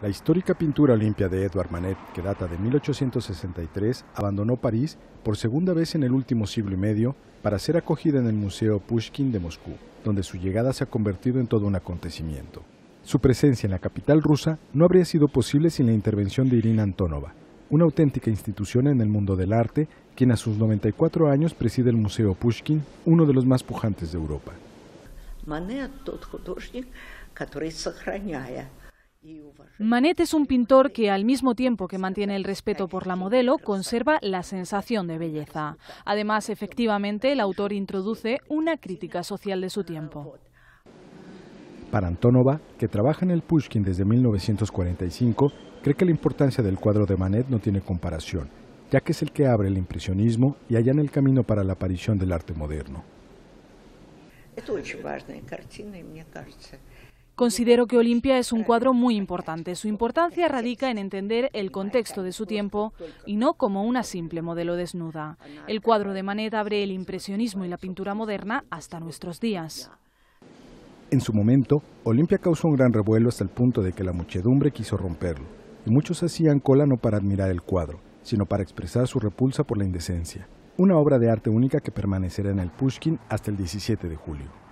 La histórica pintura limpia de Edouard Manet, que data de 1863, abandonó París por segunda vez en el último siglo y medio para ser acogida en el Museo Pushkin de Moscú, donde su llegada se ha convertido en todo un acontecimiento. Su presencia en la capital rusa no habría sido posible sin la intervención de Irina Antonova, una auténtica institución en el mundo del arte, quien a sus 94 años preside el Museo Pushkin, uno de los más pujantes de Europa. Manet, Manet es un pintor que al mismo tiempo que mantiene el respeto por la modelo, conserva la sensación de belleza. Además, efectivamente, el autor introduce una crítica social de su tiempo. Para Antónova, que trabaja en el Pushkin desde 1945, cree que la importancia del cuadro de Manet no tiene comparación, ya que es el que abre el impresionismo y en el camino para la aparición del arte moderno. Considero que Olimpia es un cuadro muy importante. Su importancia radica en entender el contexto de su tiempo y no como una simple modelo desnuda. El cuadro de Manet abre el impresionismo y la pintura moderna hasta nuestros días. En su momento, Olimpia causó un gran revuelo hasta el punto de que la muchedumbre quiso romperlo, y muchos hacían cola no para admirar el cuadro, sino para expresar su repulsa por la indecencia. Una obra de arte única que permanecerá en el Pushkin hasta el 17 de julio.